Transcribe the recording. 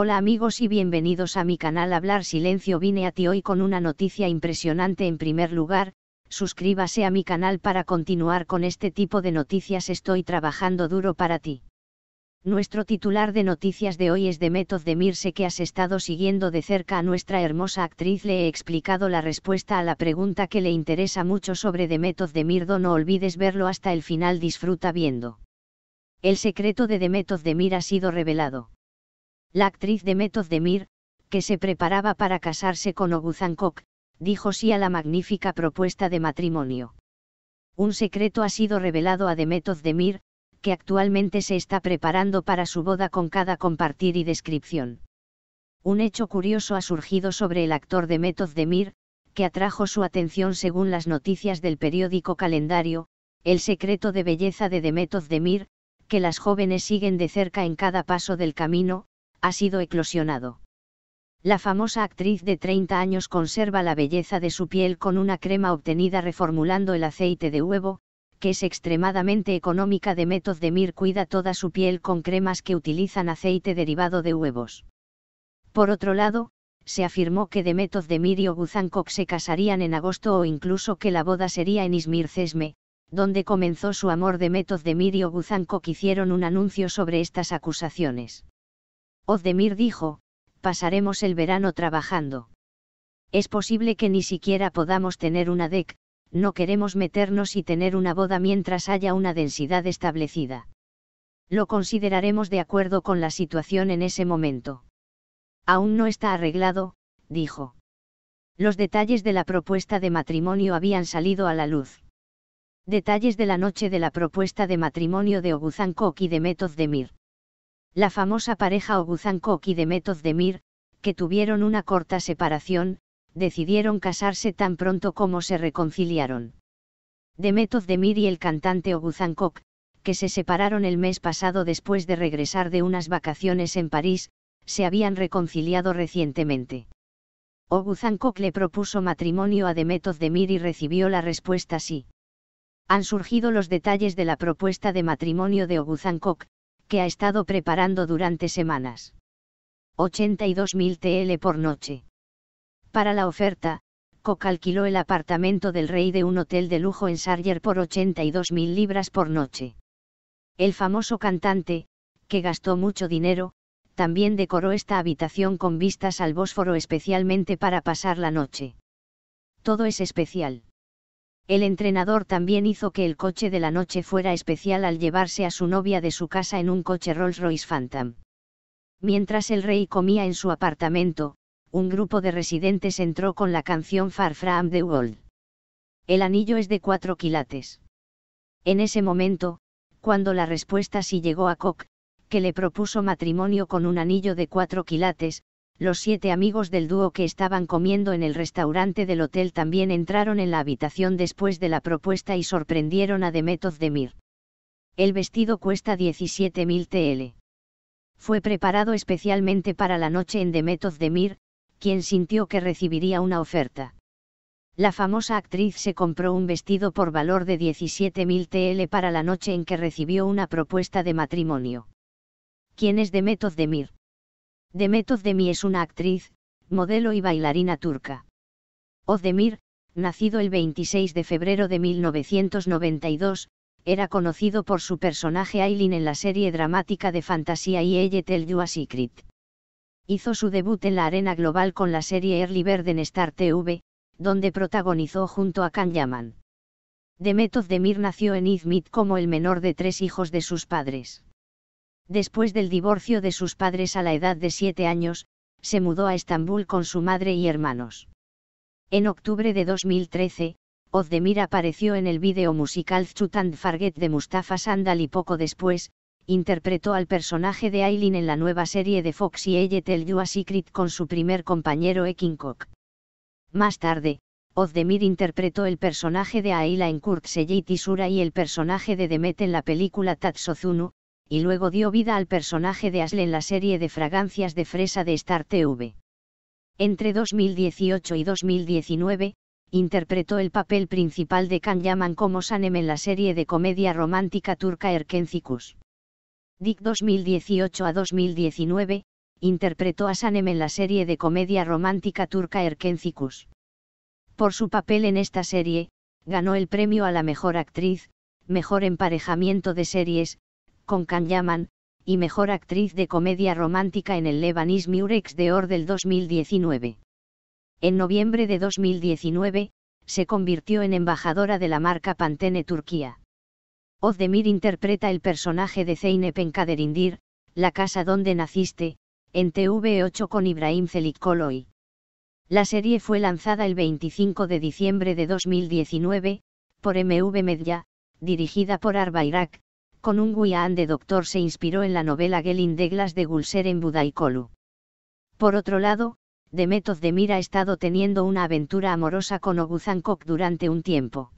Hola amigos y bienvenidos a mi canal Hablar Silencio vine a ti hoy con una noticia impresionante en primer lugar, suscríbase a mi canal para continuar con este tipo de noticias estoy trabajando duro para ti. Nuestro titular de noticias de hoy es de Method de Mirse que has estado siguiendo de cerca a nuestra hermosa actriz le he explicado la respuesta a la pregunta que le interesa mucho sobre de Method de Mirdo no olvides verlo hasta el final disfruta viendo. El secreto de Demetoz de Mir ha sido revelado. La actriz de Method de Mir, que se preparaba para casarse con Oguzankok, dijo sí a la magnífica propuesta de matrimonio. Un secreto ha sido revelado a Demetov Demir, que actualmente se está preparando para su boda con cada compartir y descripción. Un hecho curioso ha surgido sobre el actor Demetov Demir, que atrajo su atención según las noticias del periódico Calendario, el secreto de belleza de Demetov Demir, que las jóvenes siguen de cerca en cada paso del camino, ha sido eclosionado. La famosa actriz de 30 años conserva la belleza de su piel con una crema obtenida reformulando el aceite de huevo, que es extremadamente económica de métodos de Mir cuida toda su piel con cremas que utilizan aceite derivado de huevos. Por otro lado, se afirmó que de Demir y Oguzankok se casarían en agosto o incluso que la boda sería en Izmir Cesme, donde comenzó su amor Demet Demir y Oguzankok hicieron un anuncio sobre estas acusaciones. Ozdemir dijo, pasaremos el verano trabajando. Es posible que ni siquiera podamos tener una DEC, no queremos meternos y tener una boda mientras haya una densidad establecida. Lo consideraremos de acuerdo con la situación en ese momento. Aún no está arreglado, dijo. Los detalles de la propuesta de matrimonio habían salido a la luz. Detalles de la noche de la propuesta de matrimonio de Oguzankok y de Metozdemir. La famosa pareja Oguzankok y Demetov Demir, que tuvieron una corta separación, decidieron casarse tan pronto como se reconciliaron. Demetov Demir y el cantante Oguzankok, que se separaron el mes pasado después de regresar de unas vacaciones en París, se habían reconciliado recientemente. Oguzankok le propuso matrimonio a Demetov Demir y recibió la respuesta sí. Han surgido los detalles de la propuesta de matrimonio de Oguzankok, que ha estado preparando durante semanas. 82.000 TL por noche. Para la oferta, cocalquiló alquiló el apartamento del rey de un hotel de lujo en Sarger por 82.000 libras por noche. El famoso cantante, que gastó mucho dinero, también decoró esta habitación con vistas al Bósforo especialmente para pasar la noche. Todo es especial. El entrenador también hizo que el coche de la noche fuera especial al llevarse a su novia de su casa en un coche Rolls-Royce Phantom. Mientras el rey comía en su apartamento, un grupo de residentes entró con la canción Far From the World. El anillo es de cuatro quilates. En ese momento, cuando la respuesta sí llegó a Koch, que le propuso matrimonio con un anillo de cuatro quilates, los siete amigos del dúo que estaban comiendo en el restaurante del hotel también entraron en la habitación después de la propuesta y sorprendieron a Demetov Demir. El vestido cuesta 17.000 TL. Fue preparado especialmente para la noche en Demetov Demir, quien sintió que recibiría una oferta. La famosa actriz se compró un vestido por valor de 17.000 TL para la noche en que recibió una propuesta de matrimonio. ¿Quién es de Demir? Demet Özdemir es una actriz, modelo y bailarina turca. Özdemir, nacido el 26 de febrero de 1992, era conocido por su personaje Aileen en la serie dramática de fantasía y Elle Tell You a Secret. Hizo su debut en la arena global con la serie Early Bird en Star TV, donde protagonizó junto a Can Yaman. Demet Özdemir nació en Izmit como el menor de tres hijos de sus padres. Después del divorcio de sus padres a la edad de siete años, se mudó a Estambul con su madre y hermanos. En octubre de 2013, Ozdemir apareció en el vídeo musical Chut and Farget de Mustafa Sandal y poco después, interpretó al personaje de Aileen en la nueva serie de Fox y Elle Tell You a Secret con su primer compañero Kok. Más tarde, Ozdemir interpretó el personaje de Aila en Kurt Seyit y y el personaje de Demet en la película Tatsozunu, y luego dio vida al personaje de Asle en la serie de fragancias de fresa de Star TV. Entre 2018 y 2019, interpretó el papel principal de Can Yaman como Sanem en la serie de comedia romántica turca Erkenzikus. Dick 2018 a 2019, interpretó a Sanem en la serie de comedia romántica turca Erkenzikus. Por su papel en esta serie, ganó el premio a la mejor actriz, mejor emparejamiento de series, con Can Yaman, y Mejor Actriz de Comedia Romántica en el Lebanese Murex de Or del 2019. En noviembre de 2019, se convirtió en embajadora de la marca Pantene Turquía. Ozdemir interpreta el personaje de Zeynep en Kaderindir, La casa donde naciste, en TV8 con Ibrahim Celikkoloy. La serie fue lanzada el 25 de diciembre de 2019, por MV Media, dirigida por Arba Irak, con un Guyan de doctor se inspiró en la novela Gelin Deglas de Gulser en Budaikolu. Por otro lado, Demet de ha estado teniendo una aventura amorosa con Oguzankok durante un tiempo.